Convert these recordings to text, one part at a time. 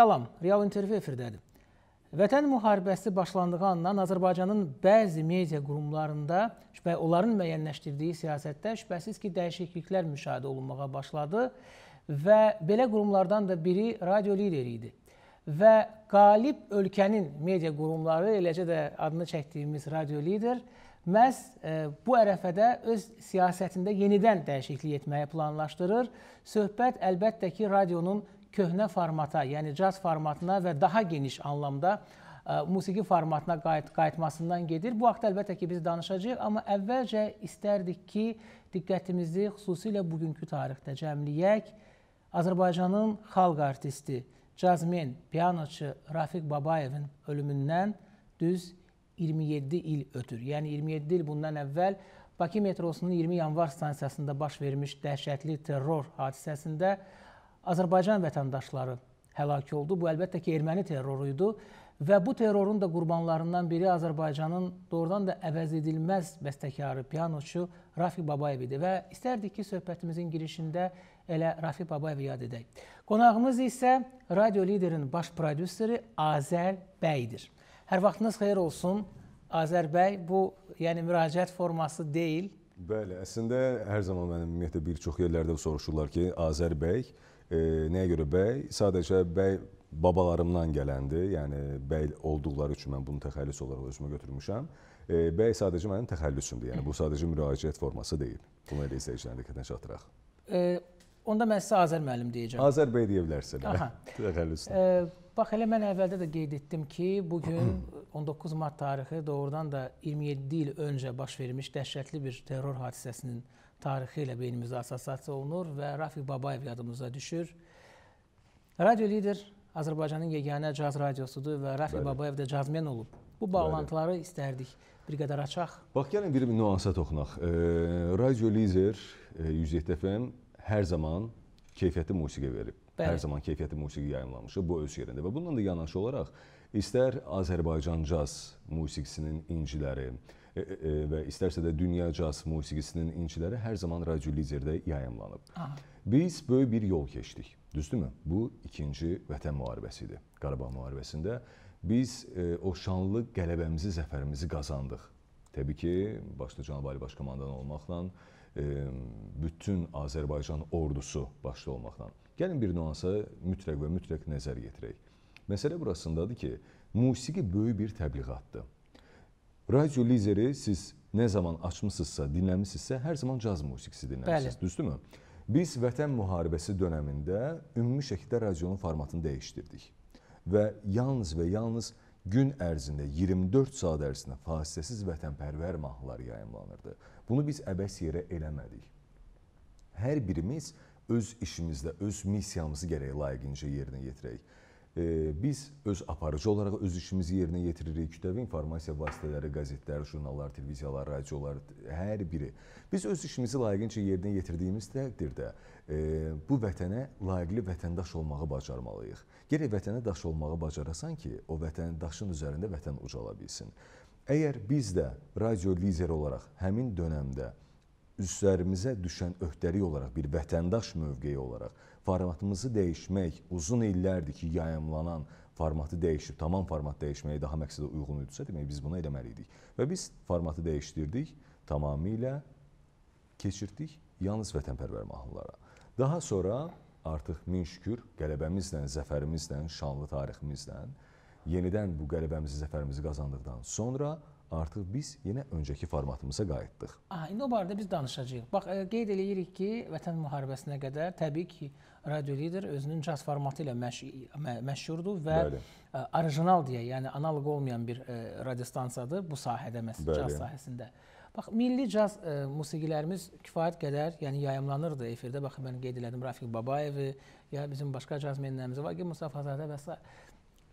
Salam, Real İntervü efirdədir. Vətən müharibəsi başlandığı andan Azərbaycanın bəzi media qurumlarında və onların müəyyənləşdirdiyi siyasətdə şübhəsiz ki, dəyişikliklər müşahidə olunmağa başladı və belə qurumlardan da biri radio lideri idi. Və qalib ölkənin media qurumları, eləcə də adını çəkdiyimiz radio lider, məhz e, bu ərəfədə öz siyasətində yenidən dəyişiklik etməyi planlaşdırır. Söhbət əlbəttə ki, radionun köhnə formata, yəni caz formatına və daha geniş anlamda ə, e, musiqi formatına qayıt qayıtmasından gedir. Bu haqda əlbəttə ki biz danışacağıq, amma əvvəlcə istərdik ki, diqqətimizi xüsusilə bugünkü tarixdə cəmləyək. Azərbaycanın xalq artisti, cazmen, pianoçu Rafiq Babayevin ölümündən düz 27 il ötür. Yəni 27 il bundan əvvəl Bakı metrosunun 20 yanvar stansiyasında baş vermiş dəhşətli terror hadisəsində Azərbaycan vətəndaşları həlak oldu. Bu əlbəttə ki, erməni terroru idi və bu terrorun da qurbanlarından biri Azərbaycanın doğrudan da əvəz edilməz bəstəkarı, pianoçu Rafiq Babayev idi və istərdik ki, söhbətimizin girişində elə Rafiq Babayevi yad edək. Qonağımız isə radio liderin baş prodüseri Azər Bəydir. Hər vaxtınız xeyir olsun. Azər bəy, bu yəni müraciət forması deyil. Bəli, əslində hər zaman mənim ümumiyyətlə bir çox yerlərdə soruşurlar ki, Azər bəy, Nəyə görə bəy? Sadəcə bəy babalarımdan gələndir. Yəni bəy olduqları üçün mən bunu təxəllüs olaraq özümə götürmüşəm. Bəy sadəcə mənim təxəllüsümdür. Yəni bu sadəcə müraciət forması deyil. Bunu elə izləyicilərin diqqətinə çatdıraq. E, onda mən sizə Azər müəllim deyəcəm. Azər bəy deyə bilərsən. Təxəllüslə. E, bax elə mən əvvəldə də qeyd etdim ki, bu gün 19 mart tarixi doğrudan da 27 il öncə baş vermiş dəhşətli bir terror hadisəsinin tarixi ilə beynimizdə assosiasiya olunur və Rafiq Babayev yadımıza düşür. Radio lider Azərbaycanın yeganə caz radiosudur və Rafiq Bəli. Babayev də cazmen olub. Bu bağlantıları Bəli. istərdik bir qədər açaq. Bax gəlin bir nüansa toxunaq. E, radio lider e, 107 FM hər zaman keyfiyyətli musiqi verib. Bəli. Hər zaman keyfiyyətli musiqi yayımlamışıq bu öz yerində və bununla da yanaşı olaraq istər Azərbaycan caz musiqisinin inciləri, e, e, e, e və istərsə də dünyacaz musiqisinin inciləri hər zaman Radio Liderdə yayımlanıb. Aha. Biz böyük bir yol keçdik. Düzdürmü? Bu ikinci Vətən müharibəsi idi. Qarabağ müharibəsində biz e, o şanlı qələbəmizi, zəfərimizi qazandıq. Təbii ki, başda Cənab Ali Baş Komandan olmaqla e, bütün Azərbaycan ordusu başda olmaqla. Gəlin bir nüansa mütləq və mütləq nəzər yetirək. Məsələ burasındadır ki, musiqi böyük bir təbliğatdır radio lideri siz nə zaman açmısınızsa, dinləmisinizsə, hər zaman caz musiqisi dinləmisiniz, düzdürmü? Biz Vətən müharibəsi dövründə ümumi şəkildə radionun formatını dəyişdirdik. Və yalnız və yalnız gün ərzində 24 saat ərzində fasiləsiz vətənpərvər mahnılar yayımlanırdı. Bunu biz əbəs yerə eləmədik. Hər birimiz öz işimizdə öz missiyamızı gərək layiqincə yerinə yetirək biz öz aparıcı olaraq öz işimizi yerinə yetiririk. Kütləvi informasiya vasitələri, qəzetlər, jurnallar, televiziyalar, radiolar, hər biri. Biz öz işimizi layiqincə yerinə yetirdiyimiz təqdirdə e, bu vətənə layiqli vətəndaş olmağı bacarmalıyıq. Gərək vətəndaş olmağı bacarasan ki, o vətəndaşın üzərində vətən ucala bilsin. Əgər biz də radio lideri olaraq həmin dönəmdə üzvlərimizə düşən öhdəlik olaraq, bir vətəndaş mövqeyi olaraq formatımızı dəyişmək uzun illərdir ki, yayımlanan formatı dəyişib, tamam format dəyişməyə daha məqsədə uyğun idisə, demək biz bunu eləməli idik. Və biz formatı dəyişdirdik, tamamilə keçirdik yalnız vətənpərvər mahnılara. Daha sonra artıq min şükür qələbəmizlə, zəfərimizlə, şanlı tariximizlə yenidən bu qələbəmizi, zəfərimizi qazandıqdan sonra artıq biz yenə öncəki formatımıza qayıtdıq. Aha, indi o barədə biz danışacağıq. Bax, e, qeyd eləyirik ki, Vətən müharibəsinə qədər təbii ki, Radio Lider özünün caz formatı ilə məş məşhurdur və Bəli. E, orijinal deyə, yəni analoq olmayan bir e, radiostansiyadır bu sahədə, məsələn, caz sahəsində. Bax, milli caz ə, musiqilərimiz kifayət qədər, yəni yayımlanırdı efirdə. Bax, mən qeyd elədim Rafiq Babayevi, ya bizim başqa caz müəllimlərimiz var ki, Mustafa Zadə və s.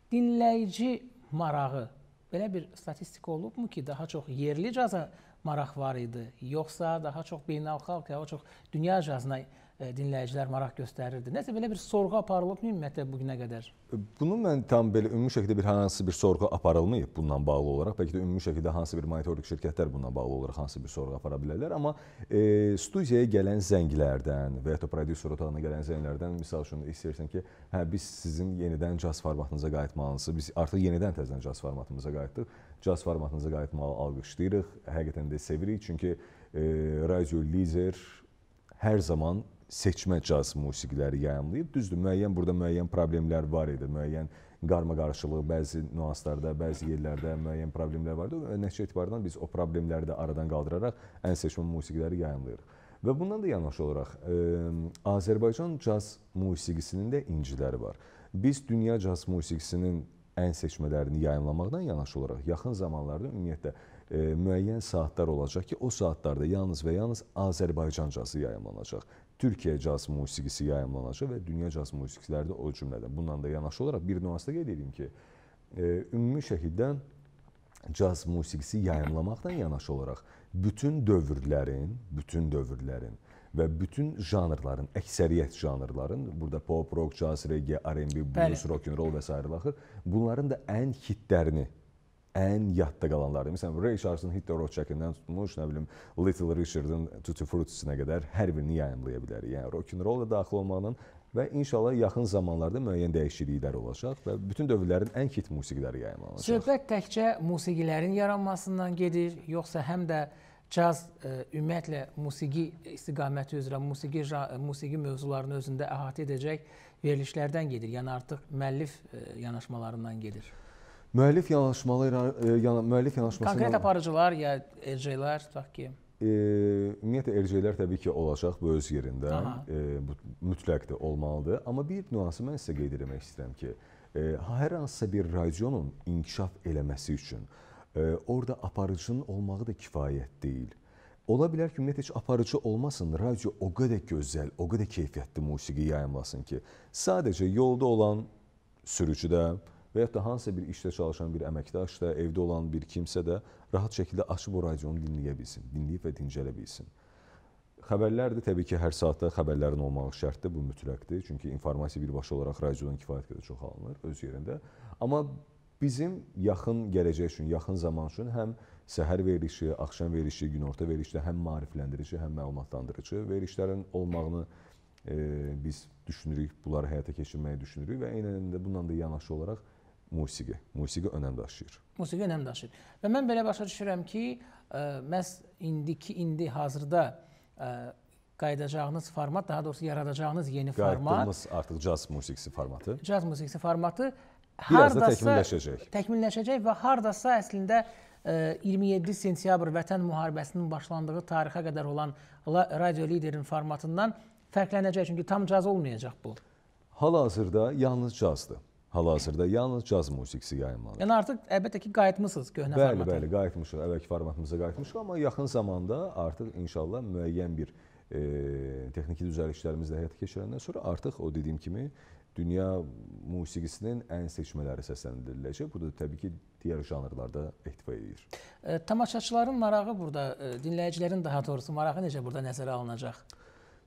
Dinləyici marağı belə bir statistika olubmu ki, daha çox yerli caza maraq var idi, yoxsa daha çox beynəlxalq, daha çox dünya cazına maraq E, dinləyicilər maraq göstərirdi. Nəsə belə bir sorğu aparılıbmı ümumiyyətlə bu günə qədər? E, bunu mən tam belə ümumi şəkildə bir hansı bir sorğu aparılmayıb bununla bağlı olaraq. Bəlkə də ümumi şəkildə hansı bir monitorinq şirkətlər bununla bağlı olaraq hansı bir sorğu apara bilərlər, amma e, studiyaya gələn zənglərdən və ya da prodüser otağına gələn zənglərdən misal üçün istəyirsən ki, hə biz sizin yenidən jazz formatınıza qayıtmalısınız. Biz artıq yenidən təzədən jazz formatımıza qayıtdıq. Jazz formatınıza qayıtmağı alqışlayırıq. Həqiqətən də sevirik çünki e, Radio Lider hər zaman seçmə caz musiqiləri yayımlayıb. Düzdür, müəyyən burada müəyyən problemlər var idi, müəyyən qarma qarışılığı bəzi nüanslarda, bəzi yerlərdə müəyyən problemlər var idi. Nəticə etibarından biz o problemləri də aradan qaldıraraq ən seçmə musiqiləri yayımlayırıq. Və bundan da yanaşı olaraq ə, Azərbaycan caz musiqisinin də inciləri var. Biz dünya caz musiqisinin ən seçmələrini yayımlamaqdan yanaşı olaraq yaxın zamanlarda ümumiyyətlə e, müəyyən saatlar olacaq ki, o saatlarda yalnız və yalnız Azərbaycan cazı yayımlanacaq. Türkiyə caz musiqisi yayımlanacaq və dünya caz musiqiləri də o cümlədən. Bununla da yanaşı olaraq bir nüansda qeyd edim ki, e, ümumi şəkildə caz musiqisi yayımlamaqla yanaşı olaraq bütün dövrlərin, bütün dövrlərin və bütün janrların, əksəriyyət janrların, burada pop, rock, caz, reggae, R&B, blues, rock and roll və s. axır, bunların da ən hitlərini ən yadda qalanlardır. Məsələn, Ray Charles-ın Hitler Rock çəkindən tutmuş, nə bilim, Little Richard-ın Tutti Frutti-sinə qədər hər birini yayımlaya bilərik. Yəni rock-and-roll da daxil olmaqla və inşallah yaxın zamanlarda müəyyən dəyişikliklər olacaq və bütün dövrlərin ən hit musiqiləri yayımlanacaq. Söhbət təkcə musiqilərin yaranmasından gedir, yoxsa həm də caz ə, e, ümumiyyətlə musiqi istiqaməti üzrə musiqi e, musiqi mövzularını özündə əhatə edəcək verilişlərdən gedir. Yəni artıq müəllif ə, e, yanaşmalarından gedir. Müəllif yanaşmalı e, yana, müəllif yanaşması konkret aparıcılar ya RC-lər tutaq ki E, ümumiyyətlə RC-lər təbii ki olacaq bu öz yerində. Aha. E, bu mütləq də olmalıdır. Amma bir nüansı mən sizə qeyd etmək istəyirəm ki, e, hər hansısa bir radionun inkişaf eləməsi üçün e, orada aparıcının olmağı da kifayət deyil. Ola bilər ki, ümumiyyətlə heç aparıcı olmasın, radio o qədər gözəl, o qədər keyfiyyətli musiqi yayımlasın ki, sadəcə yolda olan sürücü də, və yaxud da hansısa bir işdə çalışan bir əməkdaş da, evdə olan bir kimsə də rahat şəkildə açıb o radionu dinləyə bilsin, dinləyib və dincələ bilsin. Xəbərlər də təbii ki, hər saatda xəbərlərin olmağı şərtdir, bu mütləqdir. Çünki informasiya birbaşa olaraq radiodan kifayət qədər çox alınır öz yerində. Amma bizim yaxın gələcək üçün, yaxın zaman üçün həm səhər verilişi, axşam verilişi, günorta verilişdə həm maarifləndirici, həm məlumatlandırıcı verilişlərin olmağını e, biz düşünürük, bunları həyata keçirməyi düşünürük və eyni zamanda bununla da yanaşı olaraq musiqi, musiqi önəm daşıyır. Musiqi önəm daşıyır. Və mən belə başa düşürəm ki, ə, e, məhz indiki indi hazırda ə, e, qayıdacağınız format, daha doğrusu yaradacağınız yeni format. Qayıtdığımız artıq caz musiqisi formatı. Caz musiqisi formatı Biraz hardasa təkmilləşəcək. Təkmilləşəcək və hardasa əslində 27 e, sentyabr Vətən müharibəsinin başlandığı tarixə qədər olan radio liderin formatından fərqlənəcək çünki tam caz olmayacaq bu. Hal-hazırda yalnız cazdır. Hal-hazırda yalnız caz musiqisi yayımlanır. Yəni artıq əlbəttə ki, qayıtmısınız köhnə bəli, formatına. Bəli, bəli, qayıtmışıq. Əvvəlki formatımıza qayıtmışıq, amma yaxın zamanda artıq inşallah müəyyən bir e, texniki düzəlişlərimizi həyata keçirəndən sonra artıq o dediyim kimi dünya musiqisinin ən seçmələri səsləndiriləcək. Bu da təbii ki, digər janrlarda ehtiva edir. E, tamaşaçıların marağı burada, e, dinləyicilərin daha doğrusu marağı necə burada nəzərə alınacaq?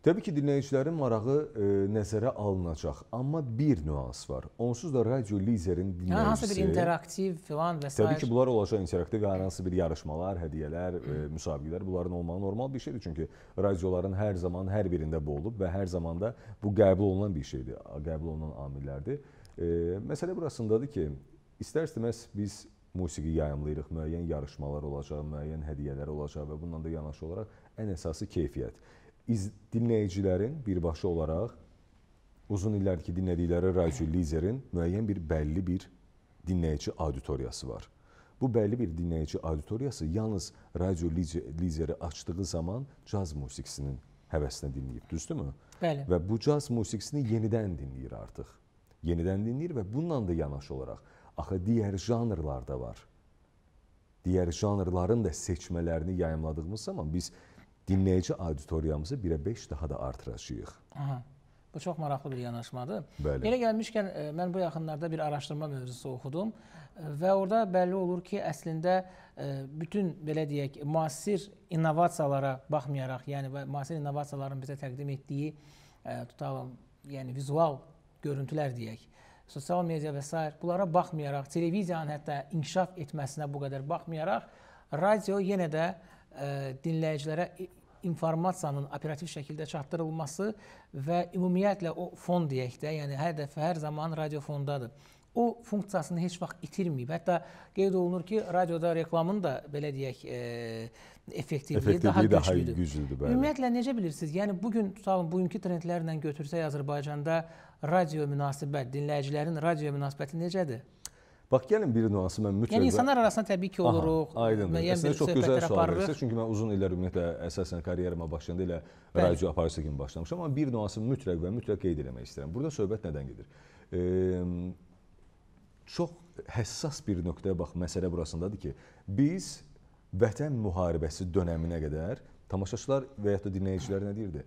Təbii ki, dinləyicilərin marağı e, nəzərə alınacaq, amma bir nüans var. Onsuz da radio liderin yəni dinləyicisi... Yəni, hansı bir interaktiv filan və s. Təbii ki, bunlar olacaq interaktiv və hər hansı bir yarışmalar, hədiyələr, e, müsabiqələr bunların olmağı normal bir şeydir. Çünki radioların hər zaman hər birində bu olub və hər zamanda bu qəbul olunan bir şeydir, qəbul olunan amillərdir. E, məsələ burasındadır ki, istər-istəməz biz musiqi yayımlayırıq, müəyyən yarışmalar olacaq, müəyyən hədiyyələr olacaq və bununla da yanaşı olaraq ən əsası keyfiyyət iz, dinləyicilərin birbaşa olaraq uzun illər ki dinlədikləri radio liderin müəyyən bir bəlli bir dinləyici auditoriyası var. Bu bəlli bir dinləyici auditoriyası yalnız radio lideri açdığı zaman caz musiqisinin həvəsinə dinləyib, düzdürmü? Bəli. Və bu caz musiqisini yenidən dinləyir artıq. Yenidən dinləyir və bununla da yanaşı olaraq axı digər janrlar da var. Digər janrların da seçmələrini yayımladığımız zaman biz dinləyici auditoriyamızı 1-ə 5 daha da artıracağıq. Aha. Bu çox maraqlı bir yanaşmadır. Bəli. Yerə gəlmişkən e, mən bu yaxınlarda bir araşdırma mövzusu oxudum e, və orada bəlli olur ki, əslində e, bütün belə deyək, müasir innovasiyalara baxmayaraq, yəni müasir innovasiyaların bizə təqdim etdiyi tutalım, yəni vizual görüntülər deyək, sosial media və s. bunlara baxmayaraq, televiziyanın hətta inkişaf etməsinə bu qədər baxmayaraq, radio yenə də dinləyicilərə informasiyanın operativ şəkildə çatdırılması və ümumiyyətlə o fon deyək də, yəni hər dəfə hər zaman radiofondadır. O funksiyasını heç vaxt itirməyib. Hətta qeyd olunur ki, radioda reklamın da belə deyək, e, effektivliyi daha güclüdür. güclüdür bəli. Ümumiyyətlə necə bilirsiniz? Yəni bu gün tutalım, bugünkü trendlərlə götürsək Azərbaycanda radio münasibət, dinləyicilərin radio münasibəti necədir? Bax gəlin bir nüansı mən mütləq. Yəni insanlar arasında təbii ki oluruq. Aha, aydındır. Əslində çox gözəl sual verirsiniz. Çünki mən uzun illər ümumiyyətlə əsasən karyeramə başlayanda elə Bəli. radio aparıcısı kimi başlamışam, amma bir nüansı mütləq və mütləq qeyd etmək istəyirəm. Burada söhbət nədən gedir? E, çox həssas bir nöqtəyə bax, məsələ burasındadır ki, biz Vətən müharibəsi dövrünə qədər tamaşaçılar və ya da dinləyicilər nə deyirdi?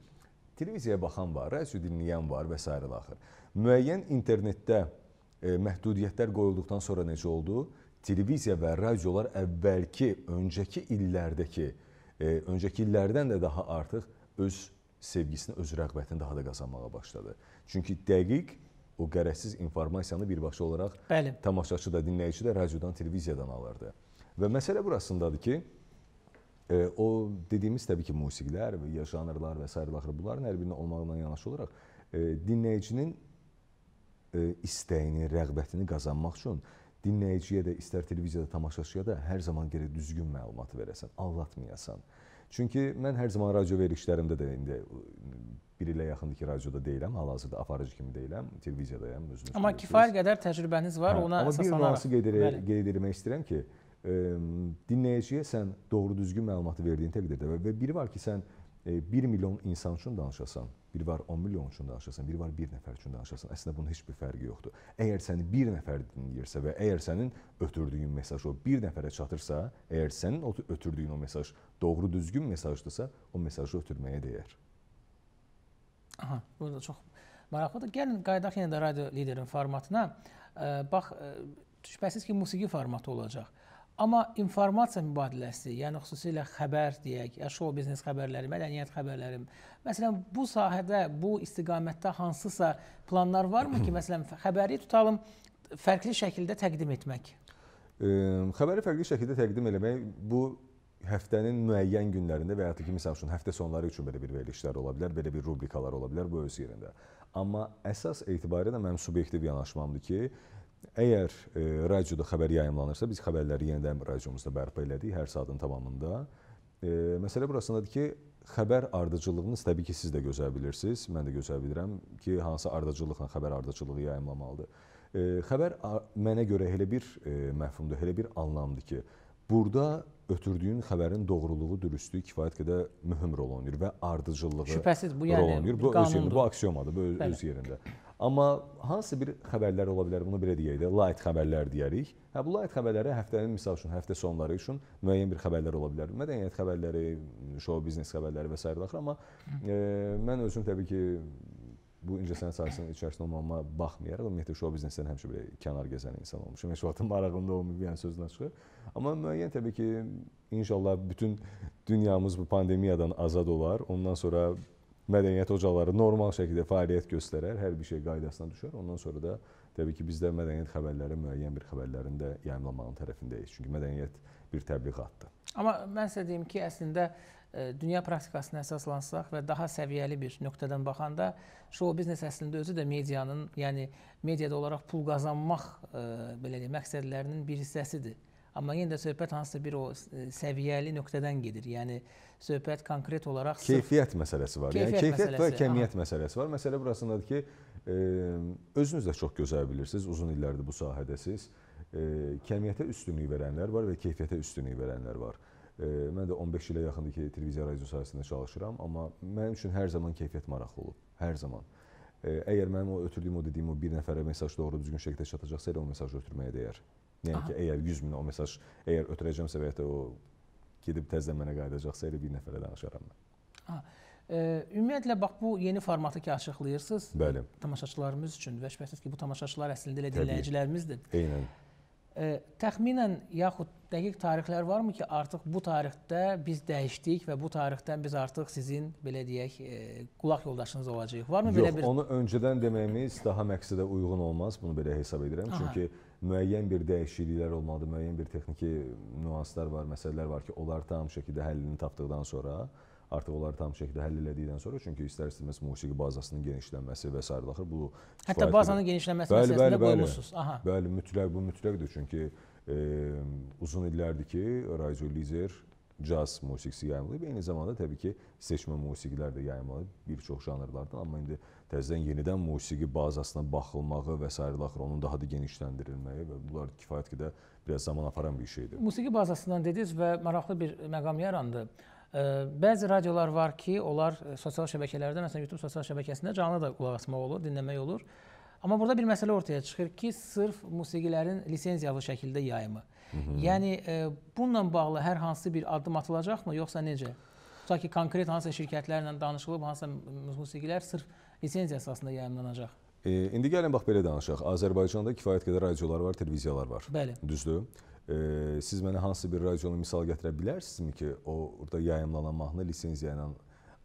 Televiziyaya baxan var, radio dinləyən var və s. axır. Müəyyən internetdə E, məhdudiyyətlər qoyulduqdan sonra necə oldu? Televiziya və radiolar əvvəlki, öncəki illərdəki, e, öncəki illərdən də daha artıq öz sevgisini, öz rəğbətini daha da qazanmağa başladı. Çünki dəqiq o qərəzsiz informasiyanı birbaşa olaraq Bəli. tamaşaçı da, dinləyici də radiodan, televiziyadan alırdı. Və məsələ burasındadır ki, e, o dediyimiz təbii ki, musiqilər, janrlar və s. bunların hər birinə olmaqla yanaşı olaraq e, dinləyicinin E, istəyini, rəğbətini qazanmaq üçün dinləyiciyə də, istər televiziyada tamaşaçıya da hər zaman gərək düzgün məlumatı verəsən, anlatmayasan. Çünki mən hər zaman radio verilişlərimdə də indi e, bir ilə yaxındır ki, radioda deyiləm, hal-hazırda aparıcı kimi deyiləm, televiziyadayam özünüz. Amma kifayət qədər təcrübəniz var, hə, ona əsaslanaraq. Amma bir nüansı qeyd etmək istəyirəm ki, ə, e, dinləyiciyə sən doğru düzgün məlumatı verdiyin təqdirdə və biri var ki, sən 1 e, milyon insan üçün danışasan, bir var 10 milyon üçün danışasan, bir var 1 nəfər üçün danışasan, əslində bunun heç bir fərqi yoxdur. Əgər səni bir nəfər dinləyirsə və əgər sənin ötürdüyün mesaj o bir nəfərə çatırsa, əgər sənin ötürdüyün o mesaj doğru düzgün mesajdırsa, o mesajı ötürməyə dəyər. Aha, bu da çox maraqlıdır. Gəlin qayıdaq yenə də radio liderin formatına. E, bax, e, şübhəsiz ki, musiqi formatı olacaq. Amma informasiya mübadiləsi, yəni xüsusilə xəbər deyək, show biznes xəbərləri, mədəniyyət xəbərləri. Məsələn, bu sahədə, bu istiqamətdə hansısa planlar varmı ki, məsələn, xəbəri tutalım, fərqli şəkildə təqdim etmək? E, xəbəri fərqli şəkildə təqdim eləmək bu həftənin müəyyən günlərində və ya da ki, məsəl üçün həftə sonları üçün belə bir verilişlər ola bilər, belə bir rubrikalar ola bilər bu öz yerində. Amma əsas etibarı da mənim subyektiv yanaşmamdır ki, Əgər e, radioda xəbər yayımlanırsa, biz xəbərləri yenidən radiomuzda bərpa elədik hər saatın tamamında. E, məsələ burasındadır ki, xəbər ardıcıllığınız təbii ki, siz də gözəl bilirsiniz, mən də gözəl bilirəm ki, hansı ardıcıllıqla xəbər ardıcılığı yayımlamalıdır. E, xəbər mənə görə elə bir e, məfhumdur, elə bir anlamdır ki, burada ötürdüyün xəbərin doğruluğu, dürüstlüyü kifayət qədər mühüm rol oynayır və ardıcıllığı Şübhəsiz, bu yəni, rol oynayır. Bu öz yerində, bu aksiomadır, bu öz, öz yerində. Amma hansı bir xəbərlər ola bilər, bunu belə deyək də, light xəbərlər deyərik. Hə bu light xəbərləri həftənin məsəl üçün həftə sonları üçün müəyyən bir xəbərlər ola bilər. Mədəniyyət xəbərləri, show biznes xəbərləri və s. daxil, amma e, mən özüm təbii ki bu incəsənət sahəsinin içərisində olmamama baxmayaraq, ümumiyyətlə şou biznesdən həmişə belə kənar gəzən insan olmuşam. Heç vaxt marağımda olmayıb, yəni sözünə çıxır. Amma müəyyən təbii ki, inşallah bütün dünyamız bu pandemiyadan azad olar. Ondan sonra mədəniyyət ocaları normal şəkildə fəaliyyət göstərər, hər bir şey qaydasına düşər. Ondan sonra da təbii ki, biz də mədəniyyət xəbərləri müəyyən bir xəbərlərini də yayımlamağın tərəfindəyik. Çünki mədəniyyət bir təbliğatdır. Amma mən sizə deyim ki, əslində e, dünya praktikasına əsaslansaq və daha səviyyəli bir nöqtədən baxanda show biznes əslində özü də medianın, yəni mediada olaraq pul qazanmaq e, belə deyək, məqsədlərinin bir hissəsidir. Amma yenə də söhbət hansısa bir o e, səviyyəli nöqtədən gedir. Yəni söhbət konkret olaraq keyfiyyət məsələsi var. Keyfiyyət yəni keyfiyyət məsələsi, və kəmiyyət aha. məsələsi var. Məsələ burasındadır ki, e, özünüz də çox gözəl bilirsiniz, uzun illərdir bu sahədəsiz. E, kəmiyyətə üstünlük verənlər var və keyfiyyətə üstünlük verənlər var. E, mən də 15 ilə yaxındır ki, televiziya radio sahəsində çalışıram, amma mənim üçün hər zaman keyfiyyət maraqlı olub. Hər zaman. E, əgər mənim o ötürdüyüm o dediyim o bir nəfərə mesaj doğru düzgün şəkildə çatacaqsa, elə o mesajı ötürməyə dəyər. Yəni ki, əgər 100 minə o mesaj əgər ötürəcəmsə və ya da o gedib təzədən mənə qayıdacaqsa, elə bir nəfərə danışaram mən. Ha. E, ümumiyyətlə bax bu yeni formatı ki açıqlayırsınız Bəli. tamaşaçılarımız üçün və şübhəsiz ki, bu tamaşaçılar əslində elə dinləyicilərimizdir. Eynən. E, təxminən yaxud dəqiq tarixlər varmı ki, artıq bu tarixdə biz dəyişdik və bu tarixdən biz artıq sizin belə deyək, e, qulaq yoldaşınız olacağıq. Varmı Yox, belə bir Yox, onu öncədən deməyimiz daha məqsədə uyğun olmaz. Bunu belə hesab edirəm. Aha. Çünki müəyyən bir dəyişikliklər olmalıdır, müəyyən bir texniki nüanslar var, məsələlər var ki, onlar tam şəkildə həllini tapdıqdan sonra artıq onları tam şəkildə həll elədikdən sonra çünki istər-istəməz musiqi bazasının genişlənməsi və sair axır bu hətta bazanın genişlənməsi bəli, məsələsində bəli, qoymusunuz. Aha. Bəli, mütləq bu mütləqdir çünki e, uzun illərdir ki, Rayzo Lizer caz musiqisi yayımlayıb. Eyni zamanda təbii ki, seçmə musiqilər də yayımlanıb bir çox janrlardan, amma indi təzədən yenidən musiqi bazasına baxılmağı və s. axır onun daha da genişləndirilməyi və bunlar kifayət qədər biraz zaman aparan bir şeydir. Musiqi bazasından dediniz və maraqlı bir məqam yarandı. Bəzi radiolar var ki, onlar e, sosial şəbəkələrdə, məsələn YouTube sosial şəbəkəsində canlı da qulaq asmaq olur, dinləmək olur. Amma burada bir məsələ ortaya çıxır ki, sırf musiqilərin lisenziyalı şəkildə yayımı. Yəni e, bununla bağlı hər hansı bir addım atılacaqmı, yoxsa necə? Tutaq ki, konkret hansısa şirkətlərlə danışılıb, hansısa musiqilər sırf lisenziya əsasında yayımlanacaq. E, indi gəlin bax belə danışaq. Azərbaycanda kifayət qədər radiolar var, televiziyalar var. Bəli. Düzdür? E, siz mənə hansı bir radionu misal gətirə bilərsinizmi ki, o orada yayımlanan mahnı lisenziya ilə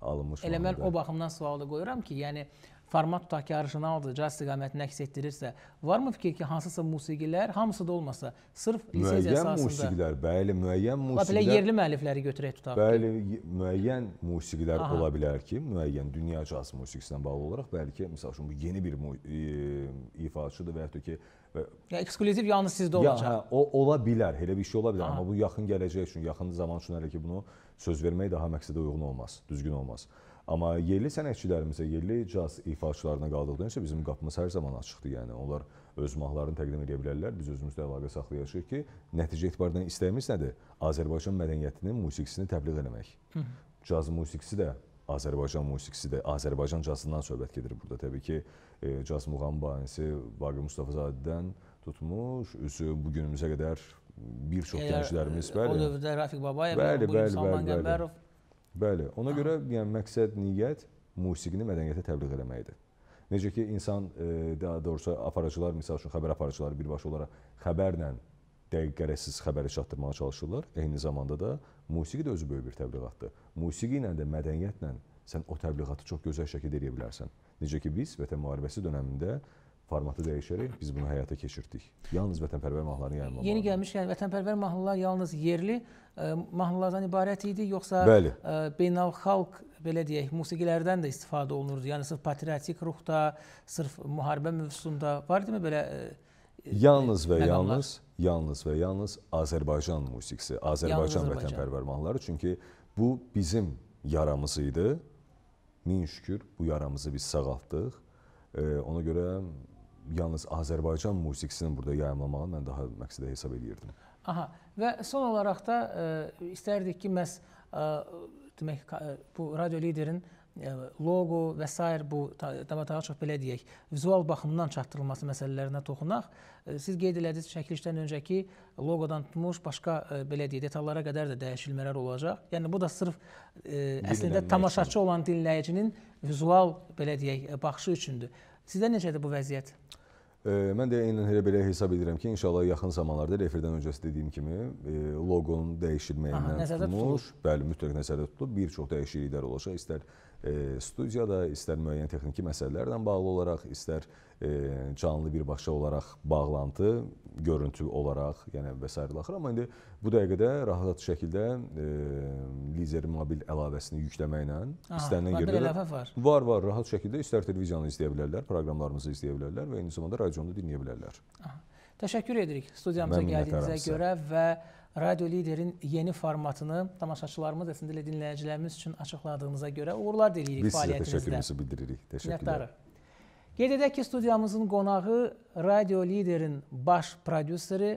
alınmış? Elə mən o baxımdan sualı qoyuram ki, yəni format tutaq ki, orijinaldır, caz istiqamətini əks etdirirsə, varmı fikir ki, hansısa musiqilər, hamısı da olmasa, sırf lisenziya əsasında müəyyən musiqilər, bəli, müəyyən musiqilər. Belə yerli müəllifləri götürək tutaq. Bəli, ki. müəyyən musiqilər Aha. ola bilər ki, müəyyən dünya caz musiqisinə bağlı olaraq bəlkə məsəl üçün bu yeni bir e, ifaçıdır və ya da ki Ya ekskluziv yalnız sizdə olacaq. Ya, hə, o ola bilər, elə bir şey ola bilər, Aha. amma bu yaxın gələcək üçün, yaxın zaman üçün hələ ki bunu söz vermək daha məqsədə uyğun olmaz, düzgün olmaz. Amma yerli sənətçilərimizə, yerli caz ifaçılarına qaldıqdan isə bizim qapımız hər zaman açıqdır. Yəni onlar öz mahnılarını təqdim edə bilərlər. Biz özümüzlə əlaqə saxlayırıq ki, nəticə etibarilə istəyimiz nədir? Azərbaycan mədəniyyətinin musiqisini təbliğ etmək. Caz musiqisi də Azərbaycan musiqisi də Azərbaycan cazından söhbət gedir burada. Təbii ki, e, caz muğam banisi Vaqif Mustafazadədən tutmuş, üzü bu günümüzə qədər bir çox gənclərimiz, e, bəli. O dövrdə Rafiq Babayev, bəli, bəli, Salman Qəmbərov Bəli, ona görə yəni məqsəd, niyyət musiqini mədəniyyətə təbliğ eləməkdir. Necə ki insan e, daha doğrusu aparıcılar məsəl üçün xəbər aparıcıları birbaşa olaraq xəbərlə dəqiqərəsiz xəbəri çatdırmağa çalışırlar. Eyni zamanda da musiqi də özü böyük bir təbliğatdır. Musiqi ilə də mədəniyyətlə sən o təbliğatı çox gözəl şəkildə edə bilərsən. Necə ki biz Vətən müharibəsi dövründə formatı dəyişərək biz bunu həyata keçirdik. Yalnız vətənpərvər mahnıların yayılması. Yəni Yeni gəlmişkən yəni vətənpərvər mahnılar yalnız yerli e, mahnılardan ibarət idi, yoxsa Bəli. E, beynəlxalq belə deyək, musiqilərdən də istifadə olunurdu. Yəni sırf patriotik ruhda, sırf müharibə mövzusunda vardımı belə e, Yalnız və məqamlar. yalnız, yalnız və yalnız Azərbaycan musiqisi, Azərbaycan vətənpərvər mahnıları, çünki bu bizim yaramız idi. Min şükür bu yaramızı biz sağaltdıq. Ona görə yalnız Azərbaycan musiqisinin burada yayımlamağı mən daha məqsədə hesab edirdim. Aha. Və son olaraq da ə, e, istərdik ki, məs ə, e, demək e, bu radio liderin loqo və sair bu Davataçıq belə deyək, vizual baxımından çatdırılması məsələlərinə toxunaq. Siz qeyd elədiniz, çəkilişdən öncəki loqodan tutmuş başqa belə deyək, detallara qədər də dəyişilmələr olacaq. Yəni bu da sırf ə, əslində tamaşaçı olan dinləyicinin vizual belə deyək baxışı üçündür. Sizdə necədir bu vəziyyət? Mən də eynən elə belə hesab edirəm ki, inşallah yaxın zamanlarda efirdən öncəsi dediyim kimi e, loqonun dəyişilməyindən tutmuş, bəli, mütləq nəzərdə tutulub bir çox dəyişikliklər olacaq. İstər E, studiyada istər müəyyən texniki məsələlərlə bağlı olaraq, istər e, canlı birbaşa olaraq bağlantı, görüntü olaraq, yəni və s. axır. Amma indi bu dəqiqədə rahat şəkildə e, lider mobil əlavəsini yükləməklə istənilən yerdə belə əlavə var. Var, var, rahat şəkildə istər televiziyanı izləyə bilərlər, proqramlarımızı izləyə bilərlər və eyni zamanda radionu dinləyə bilərlər. Aha. Təşəkkür edirik studiyamıza gəldiyinizə görə və Radio Liderin yeni formatını tamaşaçılarımız, əslində elə dinləyicilərimiz üçün açıqladığınıza görə uğurlar diliyirik Biz fəaliyyətinizdə. Biz sizə təşəkkürümüzü bildiririk. Təşəkkürlər. Qeyd edək ki, studiyamızın qonağı Radio Liderin baş prodüseri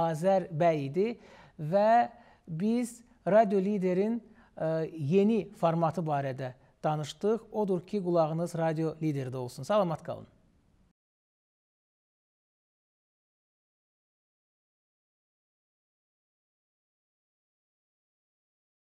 Azər bəy idi və biz Radio Liderin e, yeni formatı barədə danışdıq. Odur ki, qulağınız Radio Liderdə olsun. Salamat qalın.